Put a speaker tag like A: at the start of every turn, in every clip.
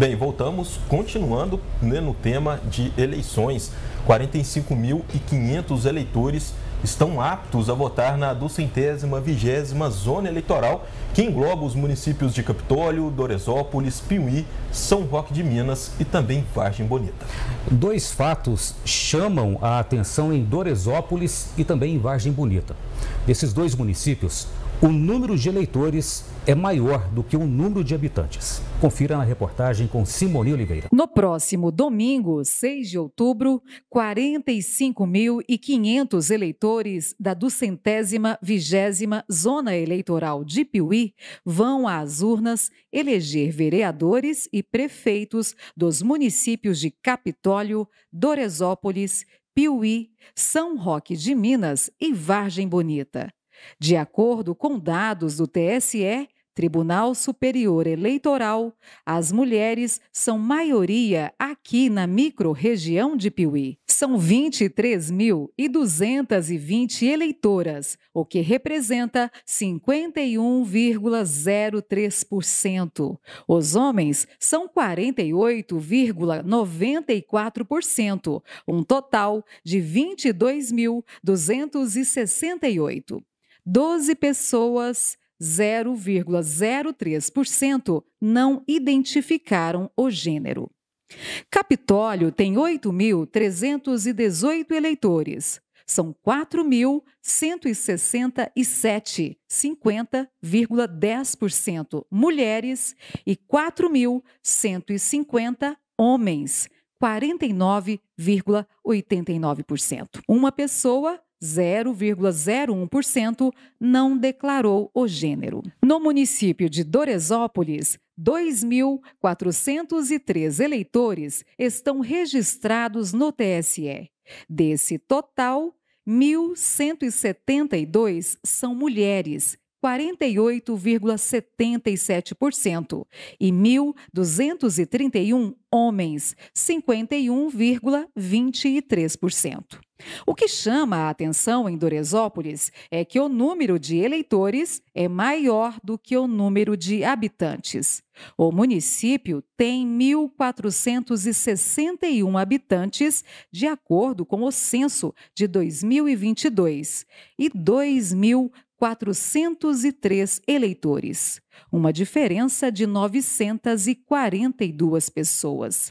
A: Bem, voltamos, continuando né, no tema de eleições. 45.500 eleitores estão aptos a votar na duzentésima vigésima zona eleitoral, que engloba os municípios de Capitólio, Doresópolis, Piuí, São Roque de Minas e também Vargem Bonita. Dois fatos chamam a atenção em Doresópolis e também em Vargem Bonita. Desses dois municípios, o número de eleitores é maior do que o número de habitantes. Confira na reportagem com Simone Oliveira. No próximo domingo, 6 de outubro, 45.500 eleitores da duzentésima vigésima zona eleitoral de Piuí vão às urnas eleger vereadores e prefeitos dos municípios de Capitólio, Doresópolis, Piuí, São Roque de Minas e Vargem Bonita. De acordo com dados do TSE, Tribunal Superior Eleitoral, as mulheres são maioria aqui na microrregião de Piuí. São 23.220 eleitoras, o que representa 51,03%. Os homens são 48,94%, um total de 22.268. 12 pessoas, 0,03%, não identificaram o gênero. Capitólio tem 8.318 eleitores. São 4.167, 50,10% mulheres e 4.150 homens, 49,89%. Uma pessoa 0,01% não declarou o gênero. No município de Doresópolis, 2.403 eleitores estão registrados no TSE. Desse total, 1.172 são mulheres, 48,77%, e 1.231 homens, 51,23%. O que chama a atenção em Doresópolis é que o número de eleitores é maior do que o número de habitantes. O município tem 1.461 habitantes, de acordo com o censo de 2022, e 2.403 eleitores, uma diferença de 942 pessoas.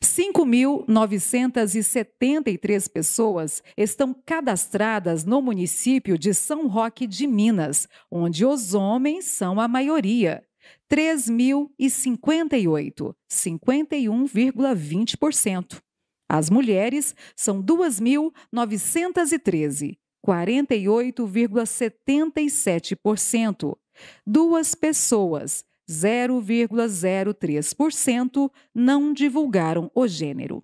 A: 5.973 pessoas estão cadastradas no município de São Roque de Minas, onde os homens são a maioria. 3.058, 51,20%. As mulheres são 2.913, 48,77%. Duas pessoas, 0,03% não divulgaram o gênero.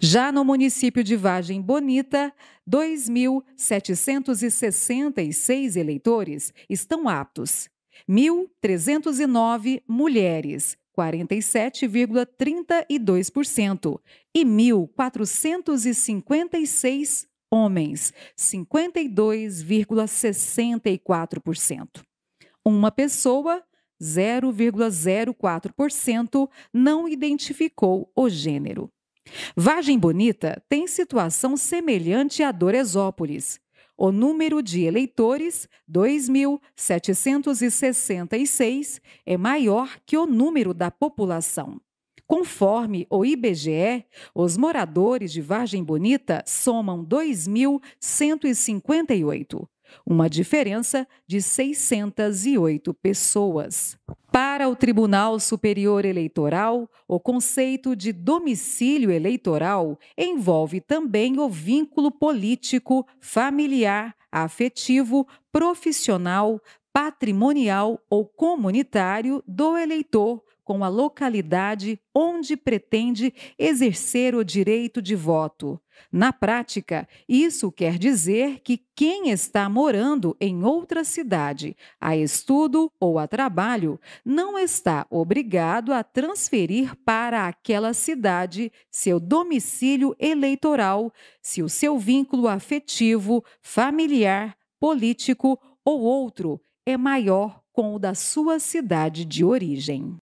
A: Já no município de Vargem Bonita, 2.766 eleitores estão aptos, 1.309 mulheres, 47,32%, e 1.456 homens, 52,64%. Uma pessoa 0,04% não identificou o gênero. Vagem Bonita tem situação semelhante a Doresópolis. O número de eleitores, 2.766, é maior que o número da população. Conforme o IBGE, os moradores de Vargem Bonita somam 2.158 uma diferença de 608 pessoas. Para o Tribunal Superior Eleitoral, o conceito de domicílio eleitoral envolve também o vínculo político, familiar, afetivo, profissional, patrimonial ou comunitário do eleitor com a localidade onde pretende exercer o direito de voto. Na prática, isso quer dizer que quem está morando em outra cidade, a estudo ou a trabalho, não está obrigado a transferir para aquela cidade seu domicílio eleitoral, se o seu vínculo afetivo, familiar, político ou outro é maior com o da sua cidade de origem.